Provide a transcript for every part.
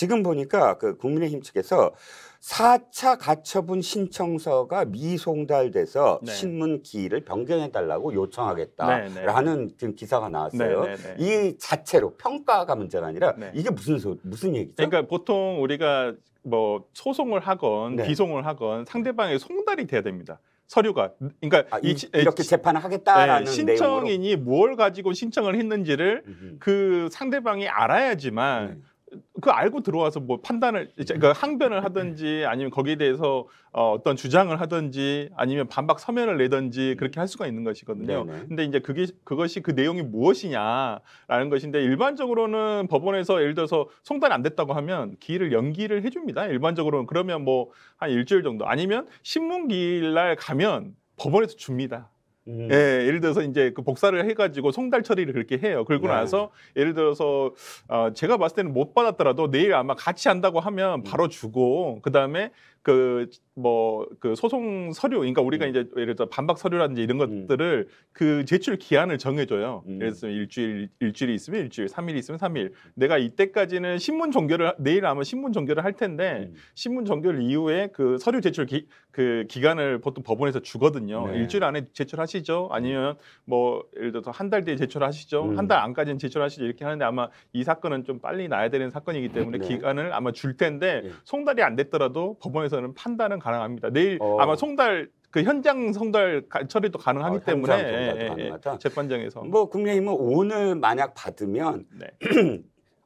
지금 보니까 그 국민의힘 측에서 4차 가처분 신청서가 미송달돼서 네. 신문 기일을 변경해달라고 요청하겠다라는 네, 네. 지금 기사가 나왔어요. 네, 네, 이 자체로 평가가 문제가 아니라 이게 무슨 소, 무슨 얘기죠? 그러니까 보통 우리가 뭐 소송을 하건 비송을 하건 상대방의 송달이 돼야 됩니다. 서류가 그러니까 아, 이, 렇게 재판을 하겠다라는 네, 신청인이 내용으로. 뭘 가지고 신청을 했는지를 음. 그 상대방이 알아야지만 음. 그 알고 들어와서 뭐 판단을 그러니까 항변을 하든지 아니면 거기에 대해서 어, 어떤 주장을 하든지 아니면 반박 서면을 내든지 그렇게 할 수가 있는 것이거든요. 네네. 네. 근데 이제 그게 그것이 그 내용이 무엇이냐라는 것인데 일반적으로는 법원에서 예를 들어서 송달이 안 됐다고 하면 기일을 연기를 해줍니다. 일반적으로는 그러면 뭐 한 일주일 정도 아니면 신문기일 날 가면 법원에서 줍니다. 예, 음. 예를 들어서 이제 그 복사를 해가지고 송달 처리를 그렇게 해요. 그러고 네. 나서 예를 들어서 어, 제가 봤을 때는 못 받았더라도 내일 아마 같이 한다고 하면 음. 바로 주고 그 다음에 그뭐그 뭐 그 소송 서류 그러니까 우리가 음. 이제 예를 들어 반박 서류라든지 이런 음. 것들을 음. 그 제출 기한을 정해줘요. 음. 예를 들면 일주일 일주일이 있으면 일주일, 삼일 이 있으면 삼일. 음. 내가 이때까지는 신문 종결을 내일 아마 신문 종결을 할 텐데 음. 신문 종결 이후에 그 서류 제출 기, 그 기간을 보통 법원에서 주거든요. 네. 일주일 안에 제출하시죠. 아니면 뭐 예를 들어서 한 달 뒤에 제출하시죠. 한 달 안까지는 제출하시죠. 이렇게 하는데 아마 이 사건은 좀 빨리 나야 되는 사건이기 때문에 네. 기간을 아마 줄 텐데 네. 송달이 안 됐더라도 법원에서 부분에서는 판단은 가능합니다. 내일 어. 아마 송달 그 현장 송달 처리도 가능하기 어, 때문에 예, 예, 예. 재판장에서 뭐 국민의힘은 오늘 만약 받으면 네. 네.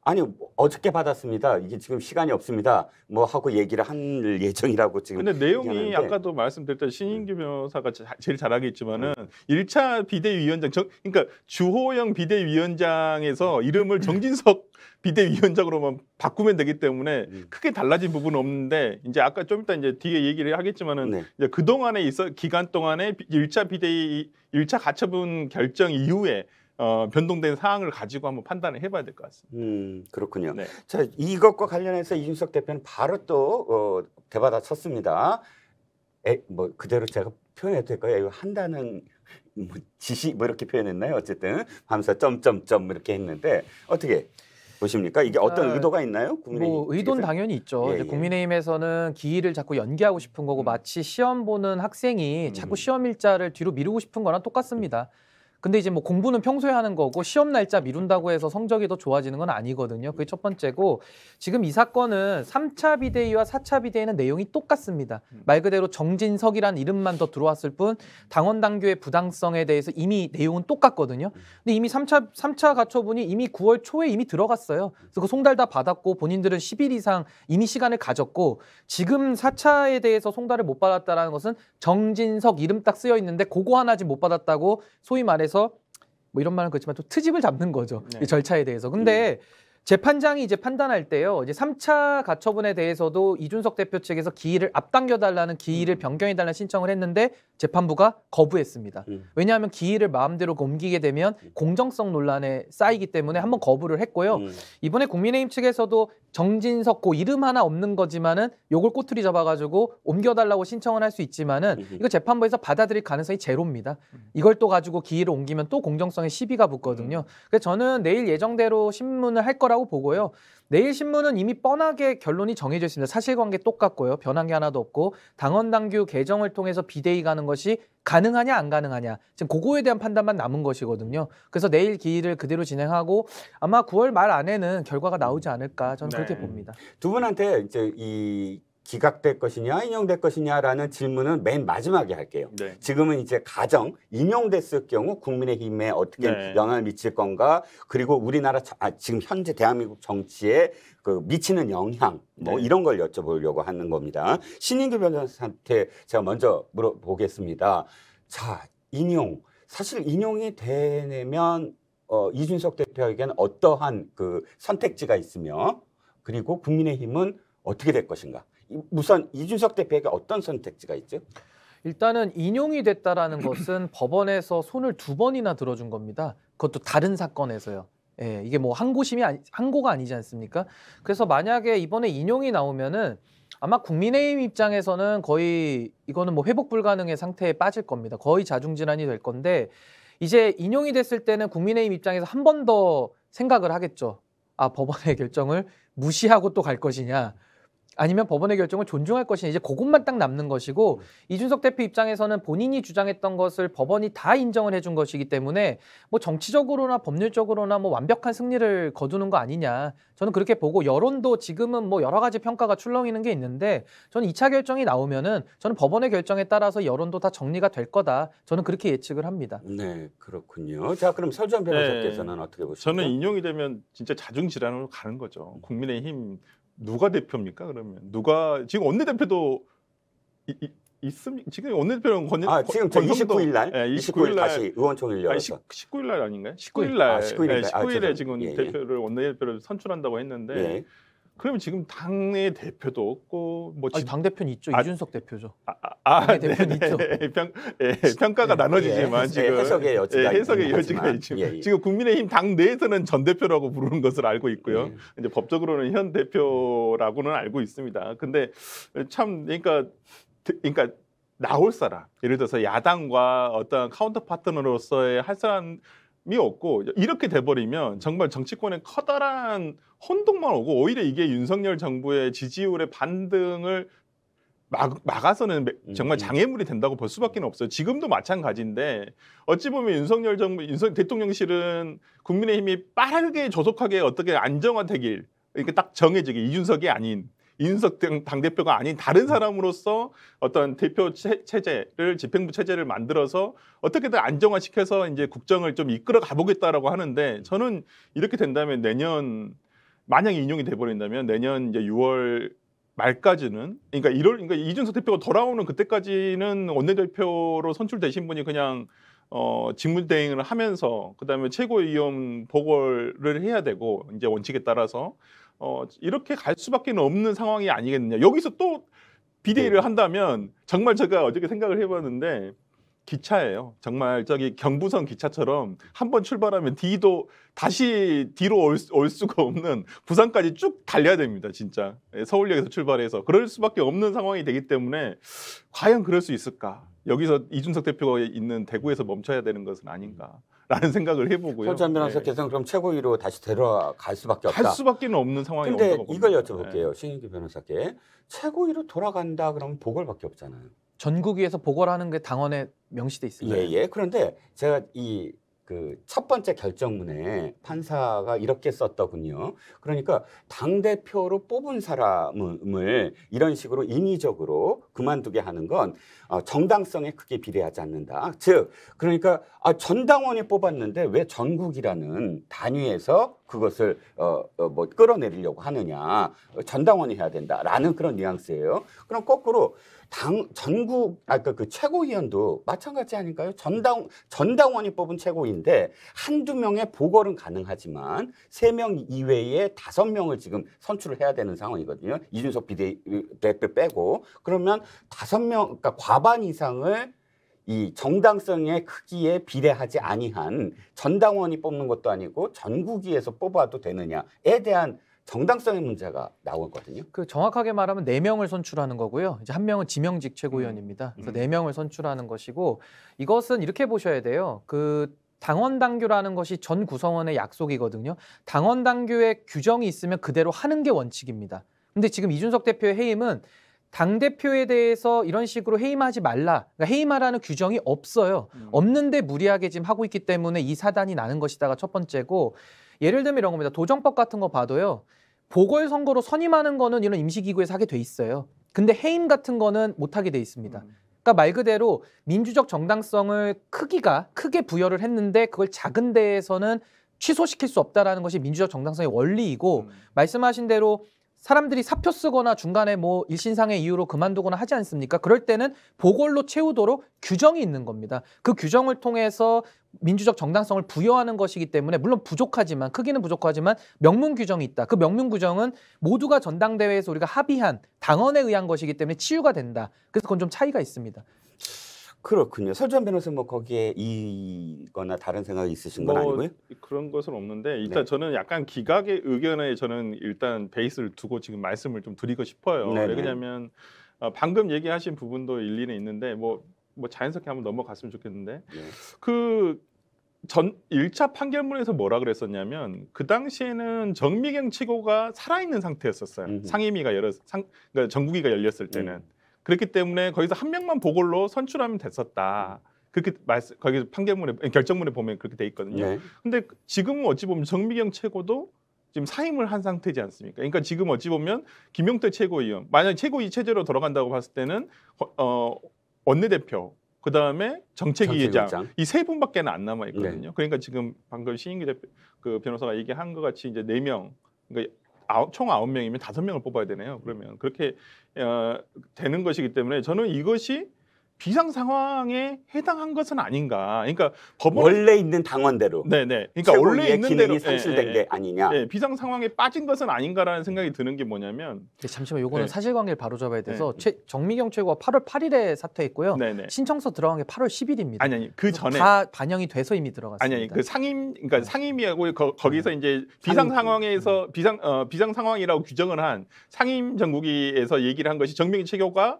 아니 어저께 받았습니다. 이게 지금 시간이 없습니다. 뭐 하고 얘기를 할 예정이라고 지금. 근데 내용이 얘기하는데. 아까도 말씀드렸던 신인규 음. 변호사가 제일 잘하겠지만은 음. 1차 비대위원장 정, 그러니까 주호영 비대위원장에서 이름을 정진석 비대위원장으로만 바꾸면 되기 때문에 음. 크게 달라진 부분은 없는데 이제 아까 좀 이따 이제 뒤에 얘기를 하겠지만은 네. 이제 그 동안에 있어 기간 동안에 1차 비대위 1차 가처분 결정 이후에 어, 변동된 사항을 가지고 한번 판단을 해봐야 될 것 같습니다. 음, 그렇군요. 네. 자, 이것과 관련해서 이준석 대표는 바로 또 어, 대받아쳤습니다. 에, 뭐 그대로 제가 표현해도 될까요? 이거 한다는 뭐 지시 뭐 이렇게 표현했나요? 어쨌든 하면 점점점 뭐 이렇게 했는데 어떻게 보십니까? 이게 어떤 아, 의도가 있나요? 국민의힘 뭐 의도는 당연히 있죠. 예, 예. 국민의힘에서는 기일을 자꾸 연기하고 싶은 거고 음. 마치 시험 보는 학생이 자꾸 음. 시험 일자를 뒤로 미루고 싶은 거랑 똑같습니다. 음. 근데 이제 뭐 공부는 평소에 하는 거고 시험 날짜 미룬다고 해서 성적이 더 좋아지는 건 아니거든요. 그게 첫 번째고 지금 이 사건은 3차 비대위와 4차 비대위는 내용이 똑같습니다. 음. 말 그대로 정진석이란 이름만 더 들어왔을 뿐 당원 당규의 부당성에 대해서 이미 내용은 똑같거든요. 음. 근데 이미 3차 3차 가처분이 이미 9월 초에 이미 들어갔어요. 그래서 그 송달 다 받았고 본인들은 10일 이상 이미 시간을 가졌고 지금 4차에 대해서 송달을 못 받았다라는 것은 정진석 이름 딱 쓰여 있는데 그거 하나 지못 받았다고 소위 말해서 대해서 뭐 이런 말은 그렇지만 또 트집을 잡는 거죠. 네. 이 절차에 대해서. 근데 음. 재판장이 이제 판단할 때요. 이제 3차 가처분에 대해서도 이준석 대표 측에서 기일을 앞당겨 달라는 기일을 음. 변경해 달라는 신청을 했는데 재판부가 거부했습니다. 음. 왜냐하면 기일을 마음대로 옮기게 되면 음. 공정성 논란에 쌓이기 때문에 한번 거부를 했고요. 음. 이번에 국민의힘 측에서도 정진석 고 이름 하나 없는 거지만은 요걸 꼬투리 잡아가지고 옮겨달라고 신청을 할 수 있지만은 이거 재판부에서 받아들일 가능성이 제로입니다. 음. 이걸 또 가지고 기일을 옮기면 또 공정성에 시비가 붙거든요. 음. 그래서 저는 내일 예정대로 신문을 할 거라고 보고요. 내일 신문은 이미 뻔하게 결론이 정해져 있습니다. 사실관계 똑같고요. 변한 게 하나도 없고 당헌 당규 개정을 통해서 비대위 가는 것이 가능하냐 안 가능하냐 지금 그거에 대한 판단만 남은 것이거든요. 그래서 내일 기일을 그대로 진행하고 아마 9월 말 안에는 결과가 나오지 않을까 저는 네. 그렇게 봅니다. 두 분한테 이제 이 기각될 것이냐 인용될 것이냐라는 질문은 맨 마지막에 할게요. 네. 지금은 이제 가정 인용됐을 경우 국민의힘에 어떻게 네. 영향을 미칠 건가 그리고 우리나라 아, 지금 현재 대한민국 정치에 그 미치는 영향 뭐 네. 이런 걸 여쭤보려고 하는 겁니다. 신인규 변호사한테 제가 먼저 물어보겠습니다. 자 인용 사실 인용이 되면 어, 이준석 대표에게는 어떠한 그 선택지가 있으며 그리고 국민의힘은 어떻게 될 것인가? 우선 이준석 대표에게 어떤 선택지가 있죠? 일단은 인용이 됐다라는 것은 법원에서 손을 두 번이나 들어준 겁니다. 그것도 다른 사건에서요. 예, 이게 뭐 항고심이 아니, 항고가 아니지 않습니까? 그래서 만약에 이번에 인용이 나오면은 아마 국민의힘 입장에서는 거의 이거는 뭐 회복 불가능의 상태에 빠질 겁니다. 거의 자중질환이 될 건데 이제 인용이 됐을 때는 국민의힘 입장에서 한 번 더 생각을 하겠죠. 아 법원의 결정을 무시하고 또 갈 것이냐. 아니면 법원의 결정을 존중할 것이냐 이제 그것만 딱 남는 것이고 음. 이준석 대표 입장에서는 본인이 주장했던 것을 법원이 다 인정을 해준 것이기 때문에 뭐 정치적으로나 법률적으로나 뭐 완벽한 승리를 거두는 거 아니냐 저는 그렇게 보고 여론도 지금은 뭐 여러 가지 평가가 출렁이는 게 있는데 저는 2차 결정이 나오면은 저는 법원의 결정에 따라서 여론도 다 정리가 될 거다 저는 그렇게 예측을 합니다. 네 그렇군요. 자 그럼 설주 변호사께서는 네. 어떻게 보십니까? 저는 인용이 되면 진짜 자중 질환으로 가는 거죠. 음. 국민의힘 누가 대표입니까 그러면 누가 지금 원내 대표도 있습니까? 지금 원내 대표는 권 아, 지금 권, 29일 날 네, 예, 29일, 날 다시 의원총회 열어서 19일 날 아닌가요? 19일 날 19일 네, 19일에 아, 예, 아 지금 예, 예. 대표를 원내 대표를 선출한다고 했는데 예. 그러면 지금 당내 대표도 없고 뭐당 대표는 있죠 아, 이준석 대표죠. 아, 아당 아, 네, 대표는 네네. 있죠. 네, 평, 예, 평가가 예, 나눠지지만 예, 지금 해석의 예, 여지가 예, 해석의 여지가 있죠. 예, 지금 국민의힘 당 내에서는 전 대표라고 부르는 것을 알고 있고요. 예. 이제 법적으로는 현 대표라고는 알고 있습니다. 근데 참 그러니까 그러니까 나올 사람 예를 들어서 야당과 어떤 카운터 파트너로서의 할 사람 이 없고 이렇게 돼버리면 정말 정치권에 커다란 혼동만 오고 오히려 이게 윤석열 정부의 지지율의 반등을 막, 막아서는 음, 정말 음. 장애물이 된다고 볼 수밖에 없어요. 지금도 마찬가지인데 어찌 보면 윤석열 정부, 윤석 대통령실은 국민의힘이 빠르게 조속하게 어떻게 안정화되길 이러게딱 정해지게 이준석이 아닌 이윤석 당 대표가 아닌 다른 음. 사람으로서 어떤 대표 체제를 집행부 체제를 만들어서 어떻게든 안정화시켜서 이제 국정을 좀 이끌어 가보겠다라고 하는데 저는 이렇게 된다면 내년 만약 인용이 돼버린다면 내년 이제 6월 말까지는 그러니까 1월 그러니까 이준석 대표가 돌아오는 그때까지는 원내대표로 선출되신 분이 그냥 어, 직무대행을 하면서 그다음에 최고위원 보궐을 해야 되고 이제 원칙에 따라서 어, 이렇게 갈 수밖에 없는 상황이 아니겠느냐. 여기서 또 비대위를 네. 한다면 정말 제가 어저께 생각을 해봤는데 기차예요. 정말 저기 경부선 기차처럼 한 번 출발하면 뒤도 다시 뒤로 올, 올, 수가 없는 부산까지 쭉 달려야 됩니다. 진짜 예, 서울역에서 출발해서 그럴 수밖에 없는 상황이 되기 때문에 과연 그럴 수 있을까? 여기서 이준석 대표가 있는 대구에서 멈춰야 되는 것은 아닌가? 라는 생각을 해보고요. 소지 변호사 계속 예. 그럼 최고위로 다시 데려갈 수밖에 없다. 갈 수밖에 없는 상황이 근데 이걸 여쭤볼게요. 네. 신인규 변호사께 최고위로 돌아간다 그러면 보궐밖에 없잖아요. 전국위에서 보궐하는 게 당원에 명시돼 있습니다. 예예. 예. 그런데 제가 이 그첫 번째 결정문에 판사가 이렇게 썼더군요. 그러니까 당 대표로 뽑은 사람을 이런 식으로 인위적으로 그만두게 하는 건 어, 정당성에 크게 비례하지 않는다. 즉, 그러니까 아, 전 당원이 뽑았는데 왜 전국이라는 단위에서 그것을 어, 어, 뭐 끌어내리려고 하느냐 어, 전당원이 해야 된다라는 그런 뉘앙스예요. 그럼 거꾸로 당 전국 아까 그, 그 최고위원도 마찬가지 아닐까요 전당 전당원이 뽑은 최고인데 한두 명의 보궐은 가능하지만 세 명 이외에 다섯 명을 지금 선출을 해야 되는 상황이거든요. 이준석 비대대표 빼고 그러면 다섯 명 그러니까 과반 이상을 이 정당성의 크기에 비례하지 아니한 전당원이 뽑는 것도 아니고 전국위에서 뽑아도 되느냐에 대한 정당성의 문제가 나오거든요. 그 정확하게 말하면 네 명을 선출하는 거고요. 이제 한 명은 지명직 최고위원입니다. 그래서 음. 네 명을 선출하는 것이고 이것은 이렇게 보셔야 돼요. 그 당원 당규라는 것이 전 구성원의 약속이거든요. 당원 당규의 규정이 있으면 그대로 하는 게 원칙입니다. 근데 지금 이준석 대표의 해임은 당대표에 대해서 이런 식으로 해임하지 말라. 그러니까 해임하라는 규정이 없어요. 음. 없는데 무리하게 지금 하고 있기 때문에 이 사단이 나는 것이다가 첫 번째고 예를 들면 이런 겁니다. 도정법 같은 거 봐도요. 보궐선거로 선임하는 거는 이런 임시기구에서 하게 돼 있어요. 근데 해임 같은 거는 못하게 돼 있습니다. 음. 그러니까 말 그대로 민주적 정당성을 크기가 크게 부여를 했는데 그걸 작은 데에서는 취소시킬 수 없다라는 것이 민주적 정당성의 원리이고 음. 말씀하신 대로 사람들이 사표 쓰거나 중간에 뭐 일신상의 이유로 그만두거나 하지 않습니까? 그럴 때는 보궐로 채우도록 규정이 있는 겁니다. 그 규정을 통해서 민주적 정당성을 부여하는 것이기 때문에 물론 부족하지만 크기는 부족하지만 명문 규정이 있다. 그 명문 규정은 모두가 전당대회에서 우리가 합의한 당원에 의한 것이기 때문에 치유가 된다. 그래서 그건 좀 차이가 있습니다. 그렇군요. 설주한 변호사님 뭐 거기에 이거나 다른 생각이 있으신 건뭐 아니고요? 그런 것은 없는데 일단 네. 저는 약간 기각의 의견에 저는 일단 베이스를 두고 지금 말씀을 좀 드리고 싶어요. 네네. 왜냐하면 어, 방금 얘기하신 부분도 일리는 있는데 뭐, 뭐 자연스럽게 한번 넘어갔으면 좋겠는데 네. 그전 일차 판결문에서 뭐라 그랬었냐면 그 당시에는 정미경 치고가 살아있는 상태였었어요. 음흠. 상임위가 열었 상 그러니까 정국위가 열렸을 때는 음. 그렇기 때문에 거기서 한 명만 보궐로 선출하면 됐었다. 그렇게 말씀 거기 판결문에 결정문에 보면 그렇게 돼 있거든요. 네. 근데 지금은 어찌 보면 정미경 최고도 지금 사임을 한 상태지 않습니까? 그러니까 지금 어찌 보면 김용태 최고위원 만약 최고위 체제로 돌아간다고 봤을 때는 어 원내대표 그 다음에 정책위의장 이 세 분밖에 안 남아 있거든요. 네. 그러니까 지금 방금 신인기 대표 그 변호사가 얘기한 것 같이 이제 네 명. 그러니까 아홉, 총 아홉 명이면 다섯 명을 뽑아야 되네요. 그러면 그렇게 어, 되는 것이기 때문에 저는 이것이 비상 상황에 해당한 것은 아닌가. 그러니까 법원 원래 있는 당원대로. 네네. 그러니까 원래 있는 대로 예, 상실된 예, 게 아니냐. 예, 비상 상황에 빠진 것은 아닌가라는 생각이 드는 게 뭐냐면. 네, 잠시만 요거는 예. 사실관계를 바로 잡아야 돼서 예. 최, 정미경 최고가 8월 8일에 사퇴했고요. 네네. 신청서 들어간 게 8월 10일입니다. 아니 아니 그 전에 다 반영이 돼서 이미 들어갔습니다. 아니 아니 그 상임 그러니까 네. 상임위하고 거, 기서 네. 이제 비상 상황에서 네. 비상 어, 비상 상황이라고 규정을 한 상임 정국위에서 얘기를 한 것이 정미경 최고가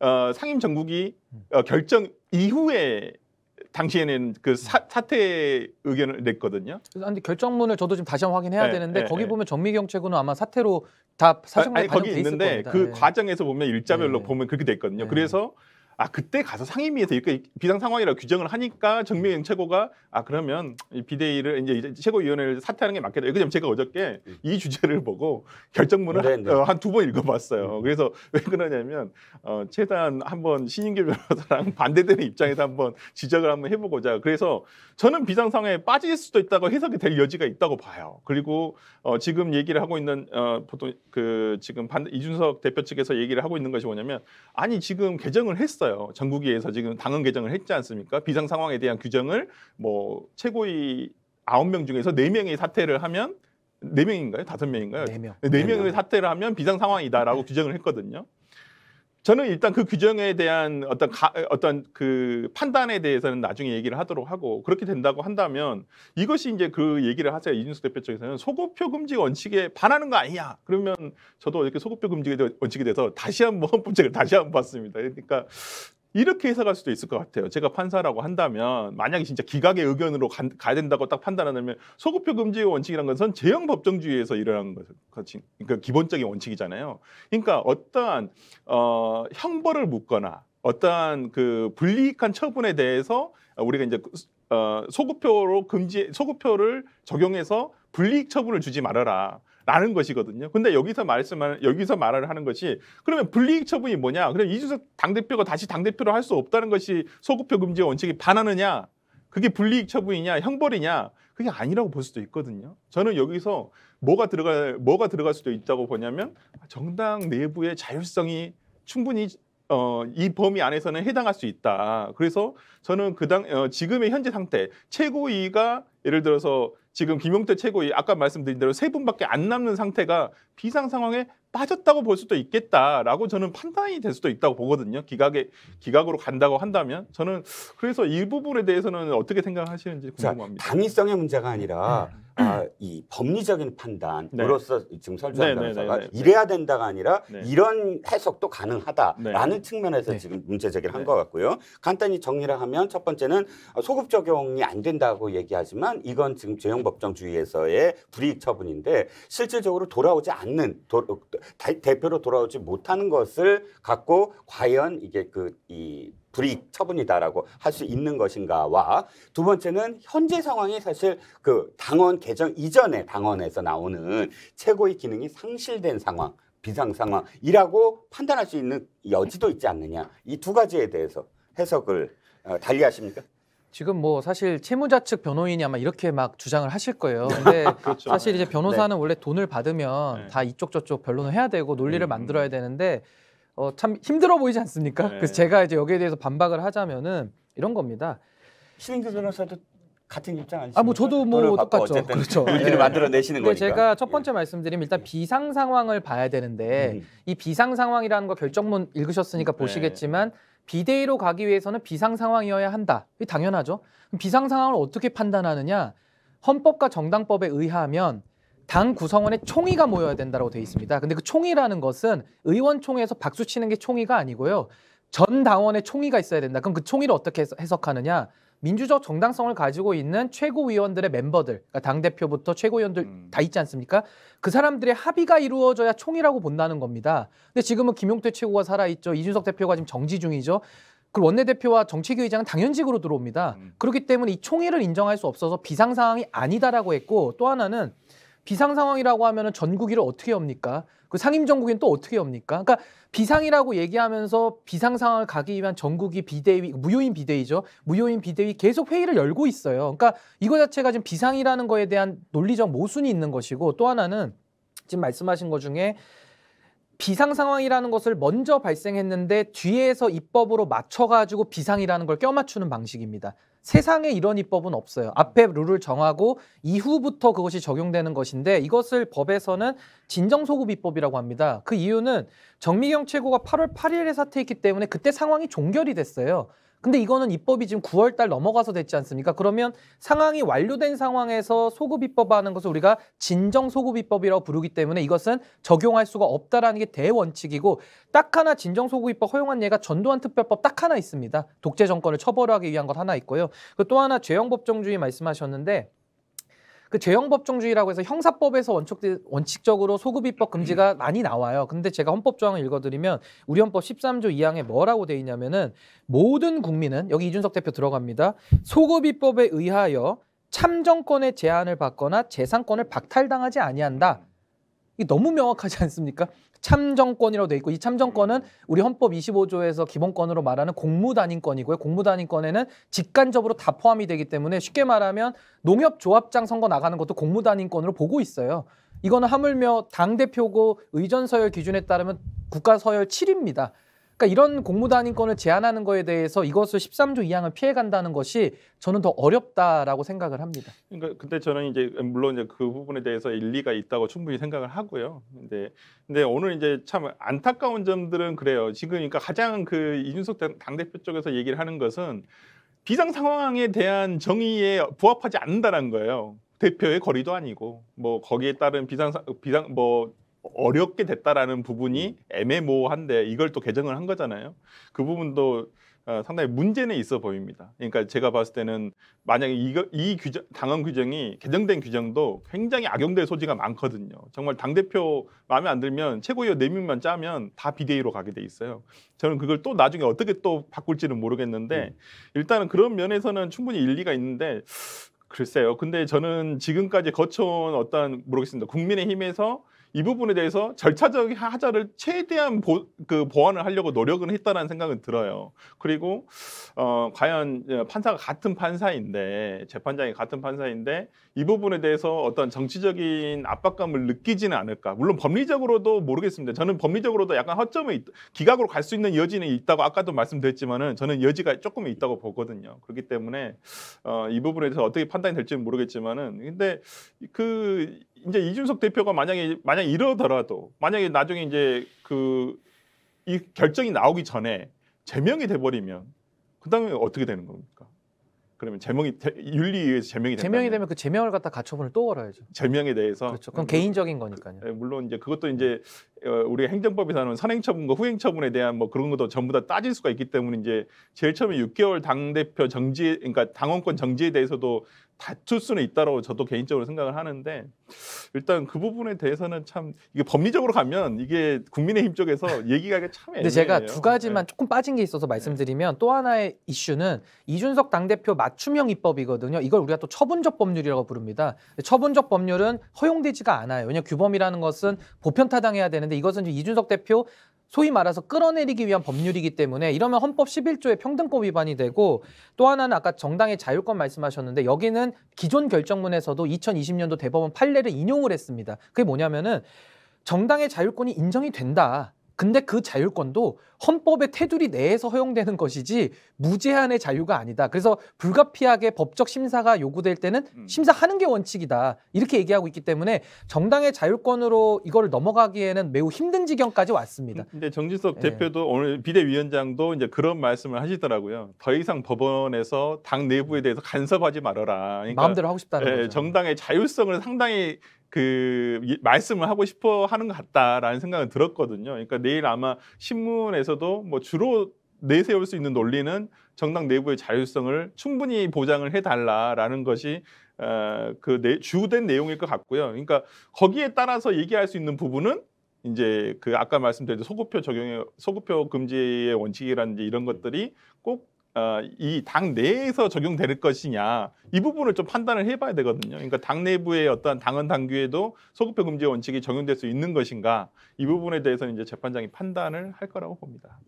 어, 상임 정국이 어, 결정 이후에 당시에는 그 사, 사퇴 의견을 냈거든요. 그 근데 결정문을 저도 지금 다시 한번 확인해야 네, 되는데 네, 거기 네. 보면 전미경채군은 아마 사퇴로 다 아, 사정관 아니, 거기 있는데 겁니그 네. 과정에서 보면 일자별로 네. 보면 그렇게 됐거든요. 네. 그래서 아 그때 가서 상임위에서 이렇게 비상 상황이라 규정을 하니까 정명영 최고가 아 그러면 비대위를 이제, 최고위원회를 사퇴하는 게 맞겠다. 그냐 제가 어저께 음. 이 주제를 보고 결정문을 네, 네. 한두 어, 번 읽어봤어요. 음. 그래서 왜 그러냐면 어, 최대한 한번 신인규 변호사랑 반대되는 입장에서 한번 지적을 한번 해보고자. 그래서 저는 비상 상황에 빠질 수도 있다고 해석이 될 여지가 있다고 봐요. 그리고 어, 지금 얘기를 하고 있는 어, 보통 그 지금 반, 이준석 대표 측에서 얘기를 하고 있는 것이 뭐냐면 아니 지금 개정을 했어 했어요. 전국위에서 지금 당헌 개정을 했지 않습니까? 비상 상황에 대한 규정을 뭐 최고위 9명 중에서 4명이 사퇴를 하면 4명인가요5 명인가요 4명. 4명의 사퇴를 하면 비상 상황이다라고 규정을 했거든요. 저는 일단 그 규정에 대한 어떤 가, 어떤 그 판단에 대해서는 나중에 얘기를 하도록 하고 그렇게 된다고 한다면 이것이 이제 그 얘기를 하세요 이준석 대표 쪽에서는 소급표 금지 원칙에 반하는 거 아니냐 그러면 저도 이렇게 소급표 금지 원칙에 대해서 다시 한번 본책을 다시 한번 봤습니다 그러니까 이렇게 해석할 수도 있을 것 같아요. 제가 판사라고 한다면 만약에 진짜 기각의 의견으로 가, 가야 된다고 딱 판단하면 소급표 금지의 원칙이라는 것은 제형 법정주의에서 일어난 것, 그러니까 기본적인 원칙이잖아요. 그러니까 어떠한 어, 형벌을 묻거나 어떠한 그 불리익한 처분에 대해서 우리가 이제 그 어, 소급표로 금지 소급표를 적용해서 불리익 처분을 주지 말아라. 라는 것이거든요. 근데 여기서 말씀하 여기서 말을 하는 것이 그러면 불이익 처분이 뭐냐? 그럼 이준석 당대표가 다시 당대표로 할 수 없다는 것이 소급표 금지 원칙에 반하느냐? 그게 불이익 처분이냐, 형벌이냐? 그게 아니라고 볼 수도 있거든요. 저는 여기서 뭐가 들어갈 뭐가 들어갈 수도 있다고 보냐면 정당 내부의 자율성이 충분히 어, 이 범위 안에서는 해당할 수 있다. 그래서 저는 그당 어, 지금의 현재 상태 최고위가 예를 들어서 지금 김용태 최고위 아까 말씀드린 대로 세 분밖에 안 남는 상태가 비상 상황에 빠졌다고 볼 수도 있겠다라고 저는 판단이 될 수도 있다고 보거든요. 기각에 기각으로 간다고 한다면 저는 그래서 이 부분에 대해서는 어떻게 생각하시는지 궁금합니다. 당위성의 문제가 아니라 네. 아, 음. 이 법리적인 판단으로서 네. 지금 설주한 변호사가 네, 네, 이래야 된다가 아니라 이런 해석도 가능하다라는 측면에서 지금 문제 제기를 한 것 같고요. 간단히 정리를 하면 첫 번째는 소급 적용이 안 된다고 얘기하지만 이건 지금 죄형 법정주의에서의 불이익 처분인데 실질적으로 돌아오지 않는 도, 어, 대, 대표로 돌아오지 못하는 것을 갖고 과연 이게 그이 불이익 처분이다라고 할 수 있는 것인가와 두 번째는 현재 상황이 사실 그 당원 개정 이전에 당원에서 나오는 최고의 기능이 상실된 상황 비상 상황이라고 판단할 수 있는 여지도 있지 않느냐 이 두 가지에 대해서 해석을 어, 달리하십니까? 지금 뭐 사실 채무자 측 변호인이 아마 이렇게 막 주장을 하실 거예요. 근데 그렇죠. 사실 이제 네. 변호사는 네. 원래 돈을 받으면 네. 다 이쪽 저쪽 변론을 해야 되고 논리를 음. 만들어야 되는데 어, 참 힘들어 보이지 않습니까? 네. 그래서 제가 이제 여기에 대해서 반박을 하자면은 이런 겁니다. 신인규 변호사도 같은 입장 아니십 아, 뭐 저도 뭐 똑같죠. 그렇죠. 우리를 네. 만들어내시는 거니까. 제가 첫 번째 예. 말씀드리면 일단 예. 비상 상황을 봐야 되는데 음. 이 비상 상황이라는 거 결정문 읽으셨으니까 네. 보시겠지만 비대위로 가기 위해서는 비상 상황이어야 한다. 당연하죠. 비상 상황을 어떻게 판단하느냐? 헌법과 정당법에 의하면 당 구성원의 총의가 모여야 된다고 되어 있습니다. 근데 그 총의라는 것은 의원총회에서 박수 치는 게 총의가 아니고요. 전 당원의 총의가 있어야 된다. 그럼 그 총의를 어떻게 해석하느냐? 민주적 정당성을 가지고 있는 최고위원들의 멤버들, 그러니까 당 대표부터 최고위원들 음. 다 있지 않습니까? 그 사람들의 합의가 이루어져야 총이라고 본다는 겁니다. 근데 지금은 김용태 최고가 살아 있죠. 이준석 대표가 지금 정지 중이죠. 그 원내대표와 정치교의장은 당연직으로 들어옵니다. 음. 그렇기 때문에 이 총의를 인정할 수 없어서 비상 상황이 아니다라고 했고 또 하나는 비상 상황이라고 하면은 전국위를 어떻게 엽니까? 그 상임 전국위는 또 어떻게 엽니까? 그러니까 비상이라고 얘기하면서 비상 상황을 가기 위한 전국위 비대위 무효인 비대위죠. 무효인 비대위 계속 회의를 열고 있어요. 그러니까 이거 자체가 지금 비상이라는 거에 대한 논리적 모순이 있는 것이고 또 하나는 지금 말씀하신 것 중에 비상 상황이라는 것을 먼저 발생했는데 뒤에서 입법으로 맞춰가지고 비상이라는 걸 껴맞추는 방식입니다. 세상에 이런 입법은 없어요. 앞에 룰을 정하고 이후부터 그것이 적용되는 것인데 이것을 법에서는 진정소급 입법이라고 합니다. 그 이유는 정미경 최고가 8월 8일에 사퇴했기 때문에 그때 상황이 종결이 됐어요. 근데 이거는 입법이 지금 9월 달 넘어가서 됐지 않습니까? 그러면 상황이 완료된 상황에서 소급 입법하는 것을 우리가 진정 소급 입법이라고 부르기 때문에 이것은 적용할 수가 없다라는 게 대원칙이고 딱 하나 진정 소급 입법 허용한 예가 전두환 특별법 딱 하나 있습니다. 독재 정권을 처벌하기 위한 것 하나 있고요. 그 또 하나 죄형 법정주의 말씀하셨는데 그 제형 법정주의라고 해서 형사법에서 원칙, 원칙적으로 소급입법 금지가 음. 많이 나와요. 근데 제가 헌법 조항을 읽어드리면 우리 헌법 13조 2항에 뭐라고 돼 있냐면은 모든 국민은 여기 이준석 대표 들어갑니다. 소급입법에 의하여 참정권의 제한을 받거나 재산권을 박탈당하지 아니한다. 이게 너무 명확하지 않습니까? 참정권이라고 돼 있고 이 참정권은 음. 우리 헌법 25조에서 기본권으로 말하는 공무단인권이고요. 공무단인권에는 직간접으로 다 포함이 되기 때문에 쉽게 말하면 농협조합장 선거 나가는 것도 공무단인권으로 보고 있어요. 이거는 하물며 당대표고 의전서열 기준에 따르면 국가서열 7입니다. 그러니까 이런 공무단위권을 제한하는 거에 대해서 이것을 13조 2항을 피해 간다는 것이 저는 더 어렵다라고 생각을 합니다. 그러니까 근데 저는 이제 물론 이제 그 부분에 대해서 일리가 있다고 충분히 생각을 하고요. 근데 근데 오늘 이제 참 안타까운 점들은 그래요. 지금 그러니까 가장 그 이준석 당 대표 쪽에서 얘기를 하는 것은 비상 상황에 대한 정의에 부합하지 않는다는 거예요. 대표의 거리도 아니고 뭐 거기에 따른 비상 비상 뭐 어렵게 됐다라는 부분이 음. 애매모호한데 이걸 또 개정을 한 거잖아요. 그 부분도 어, 상당히 문제는 있어 보입니다. 그러니까 제가 봤을 때는 만약에 이거, 이 규정, 당헌 규정이 개정된 규정도 굉장히 악용될 소지가 많거든요. 정말 당 대표 마음에 안 들면 최고위원 네 명만 짜면 다 비대위로 가게 돼 있어요. 저는 그걸 또 나중에 어떻게 또 바꿀지는 모르겠는데 음. 일단은 그런 면에서는 충분히 일리가 있는데 글쎄요. 근데 저는 지금까지 거쳐온 어떤 모르겠습니다. 국민의힘에서 이 부분에 대해서 절차적 하자를 최대한 보, 그 보완을 하려고 노력은 했다라는 생각은 들어요. 그리고 어, 과연 판사가 같은 판사인데 재판장이 같은 판사인데 이 부분에 대해서 어떤 정치적인 압박감을 느끼지는 않을까? 물론 법리적으로도 모르겠습니다. 저는 법리적으로도 약간 허점이 기각으로 갈 수 있는 여지는 있다고 아까도 말씀드렸지만은 저는 여지가 조금 있다고 보거든요. 그렇기 때문에 어, 이 부분에 대해서 어떻게 판단이 될지는 모르겠지만은 근데 그 이제 이준석 대표가 만약에 만약 이러더라도 만약에 나중에 이제 그 이 결정이 나오기 전에 제명이 돼버리면 그 다음에 어떻게 되는 겁니까? 그러면 제명이 윤리에 의해서 제명이 된다. 제명이 되면 그 제명을 갖다 가처분을 또 걸어야죠. 제명에 대해서 그렇죠. 그건 물 개인적인 그, 거니까요. 그, 예, 물론 이제 그것도 이제 네. 어, 우리 행정법에서는 선행처분과 후행처분에 대한 뭐 그런 것도 전부 다 따질 수가 있기 때문에 이제 제일 처음에 6개월 당 대표 정지 그러니까 당원권 정지에 대해서도 다툴 수는 있다라고 저도 개인적으로 생각을 하는데 일단 그 부분에 대해서는 참 이게 법리적으로 가면 이게 국민의힘 쪽에서 얘기하기 참 애매해요. 근데 제가 두 가지만 네. 조금 빠진 게 있어서 말씀드리면 네. 또 하나의 이슈는 이준석 당대표 맞춤형 입법이거든요. 이걸 우리가 또 처분적 법률이라고 부릅니다. 처분적 법률은 허용되지가 않아요. 왜냐 규범이라는 것은 보편타당해야 되는 되는데 이것은 이준석 대표 소위 말해서 끌어내리기 위한 법률이기 때문에 이러면 헌법 11조의 평등법 위반이 되고 또 하나는 아까 정당의 자율권 말씀하셨는데 여기는 기존 결정문에서도 2020년도 대법원 판례를 인용을 했습니다. 그게 뭐냐면은 정당의 자율권이 인정이 된다. 근데 그 자율권도 헌법의 테두리 내에서 허용되는 것이지 무제한의 자유가 아니다. 그래서 불가피하게 법적 심사가 요구될 때는 음. 심사하는 게 원칙이다. 이렇게 얘기하고 있기 때문에 정당의 자율권으로 이걸 넘어가기에는 매우 힘든 지경까지 왔습니다. 음, 근데 정진석 예. 대표도 네. 오늘 비대위원장도 이제 그런 말씀을 하시더라고요. 더 이상 법원에서 당 내부에 음. 대해서 간섭하지 말아라. 그러니까 마음대로 하고 싶다는 예, 거죠. 정당의 자율성을 상당히 그 말씀을 하고 싶어 하는 것 같다라는 생각은 들었거든요. 그러니까 내일 아마 신문에서도 뭐 주로 내세울 수 있는 논리는 정당 내부의 자율성을 충분히 보장을 해달라라는 것이 어, 그 주된 내용일 것 같고요. 그러니까 거기에 따라서 얘기할 수 있는 부분은 이제 그 아까 말씀드린 소급표 적용의 소급표 금지의 원칙이라든지 이런 것들이 꼭 어, 이당 내에서 적용될 것이냐 이 부분을 좀 판단을 해봐야 되거든요. 그러니까 당 내부의 어떤 당헌 당규에도 소급해 금지 원칙이 적용될 수 있는 것인가 이 부분에 대해서는 이제 재판장이 판단을 할 거라고 봅니다.